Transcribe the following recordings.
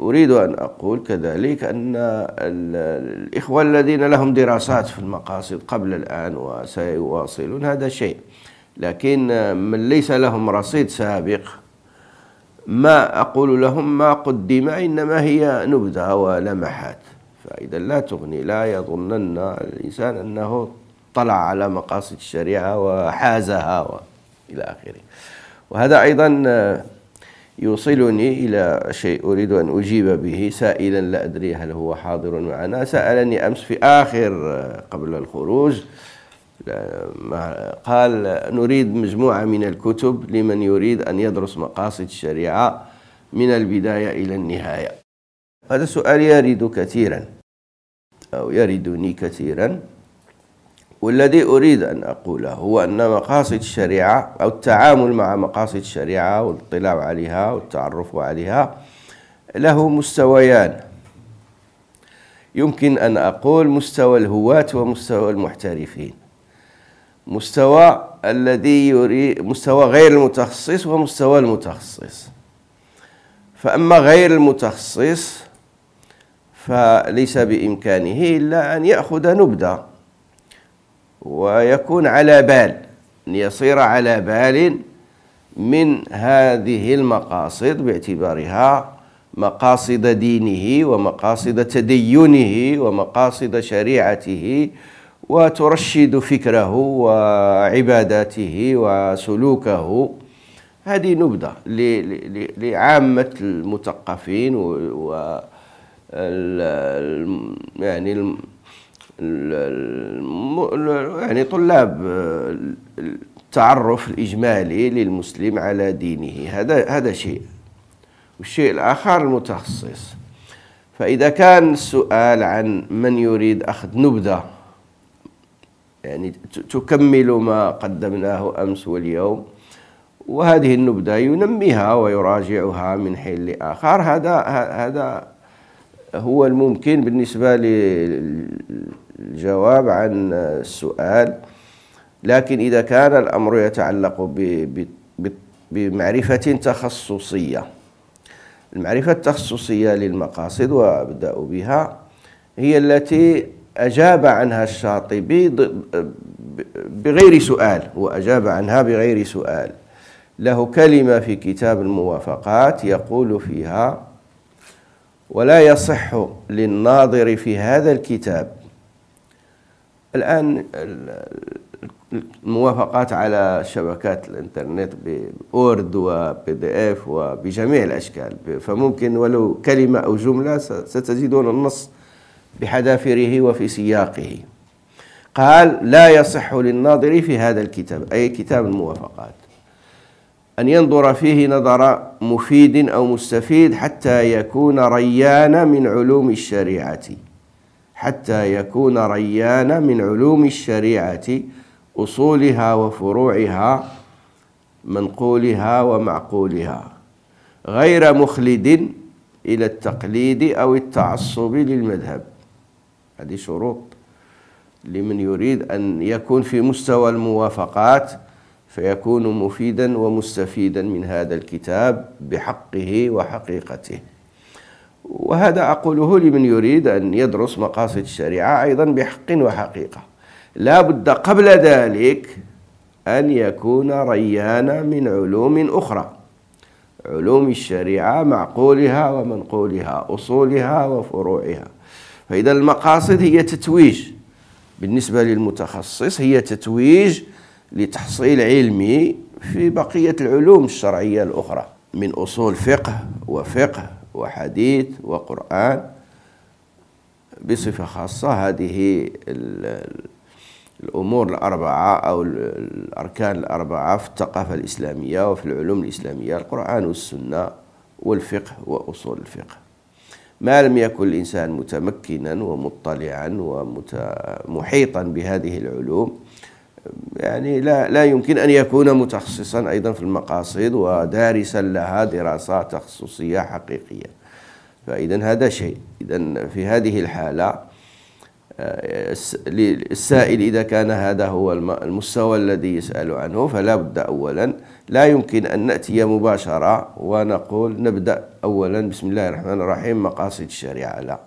أريد أن أقول كذلك أن الإخوة الذين لهم دراسات في المقاصد قبل الآن وسيواصلون هذا شيء لكن من ليس لهم رصيد سابق ما أقول لهم ما قدم إنما هي نبذة ولمحات فإذا لا تغني لا يظنن الإنسان أنه طلع على مقاصد الشريعة وحازها وإلى آخره وهذا أيضا يوصلني إلى شيء أريد أن أجيب به سائلا لا أدري هل هو حاضر معنا سألني أمس في آخر قبل الخروج قال نريد مجموعة من الكتب لمن يريد أن يدرس مقاصد الشريعة من البداية إلى النهاية هذا السؤال يرد كثيرا أو يردني كثيرا والذي أريد أن أقوله هو أن مقاصد الشريعة أو التعامل مع مقاصد الشريعة والاطلاع عليها والتعرف عليها له مستويان يمكن أن أقول مستوى الهواة ومستوى المحترفين مستوى الذي يريد مستوى غير المتخصص ومستوى المتخصص فأما غير المتخصص فليس بإمكانه إلا أن يأخذ نبذة ويكون على بال أن يصير على بال من هذه المقاصد باعتبارها مقاصد دينه ومقاصد تدينه ومقاصد شريعته وترشد فكره وعباداته وسلوكه هذه نبذة لعامة المثقفين و يعني يعني طلاب آه، التعرف الإجمالي للمسلم على دينه هذا هذا شيء والشيء الآخر المتخصص فإذا كان السؤال عن من يريد أخذ نبذة يعني تكمل ما قدمناه أمس واليوم وهذه النبذة ينميها ويراجعها من حين لآخر هذا هذا هو الممكن بالنسبة لل الجواب عن السؤال لكن إذا كان الأمر يتعلق بمعرفة تخصصية المعرفة التخصصية للمقاصد وأبدأ بها هي التي أجاب عنها الشاطبي بغير سؤال وأجاب عنها بغير سؤال له كلمة في كتاب الموافقات يقول فيها ولا يصح للناظر في هذا الكتاب الآن الموافقات على شبكات الانترنت بورد وبي دي اف وبجميع الاشكال فممكن ولو كلمه او جمله ستجدون النص بحذافيره وفي سياقه قال لا يصح للناظر في هذا الكتاب اي كتاب الموافقات ان ينظر فيه نظر مفيد او مستفيد حتى يكون ريان من علوم الشريعه حتى يكون ريانا من علوم الشريعة أصولها وفروعها منقولها ومعقولها غير مخلد إلى التقليد أو التعصب للمذهب هذه شروط لمن يريد أن يكون في مستوى الموافقات فيكون مفيدا ومستفيدا من هذا الكتاب بحقه وحقيقته وهذا أقوله لمن يريد أن يدرس مقاصد الشريعة أيضا بحق وحقيقة لا بد قبل ذلك أن يكون ريانا من علوم أخرى علوم الشريعة معقولها ومنقولها أصولها وفروعها فإذا المقاصد هي تتويج بالنسبة للمتخصص هي تتويج لتحصيل علمي في بقية العلوم الشرعية الأخرى من أصول فقه وفقه وحديث وقرآن بصفة خاصة هذه الأمور الأربعة أو الأركان الأربعة في الثقافة الإسلامية وفي العلوم الإسلامية القرآن والسنة والفقه وأصول الفقه ما لم يكن الإنسان متمكنا ومطلعا ومحيطا بهذه العلوم يعني لا لا يمكن ان يكون متخصصا ايضا في المقاصد ودارسا لها دراسه تخصصيه حقيقيه فاذا هذا شيء اذا في هذه الحاله السائل آه، اذا كان هذا هو المستوى الذي يسال عنه فلا بد اولا لا يمكن ان ناتي مباشره ونقول نبدا اولا بسم الله الرحمن الرحيم مقاصد الشريعه لا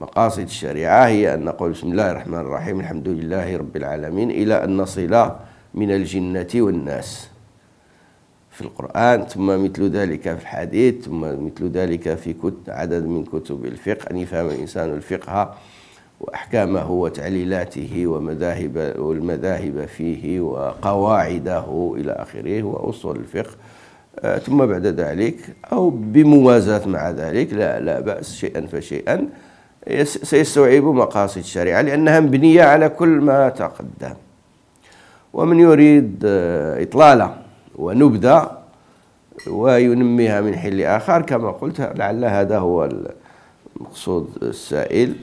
مقاصد الشريعة هي أن نقول بسم الله الرحمن الرحيم الحمد لله رب العالمين إلى أن نصل من الجنة والناس في القرآن ثم مثل ذلك في الحديث ثم مثل ذلك في عدد من كتب الفقه أن يفهم الإنسان الفقه وأحكامه وتعليلاته ومذاهب والمذاهب فيه وقواعده إلى آخره وأصول الفقه آه، ثم بعد ذلك أو بموازاة مع ذلك لا لا بأس شيئا فشيئا سيستوعب مقاصد الشريعة لأنها مبنية على كل ما تقدم ومن يريد آه، إطلالة ونبذة وينميها من حين لآخر كما قلت لعل هذا هو المقصود السائل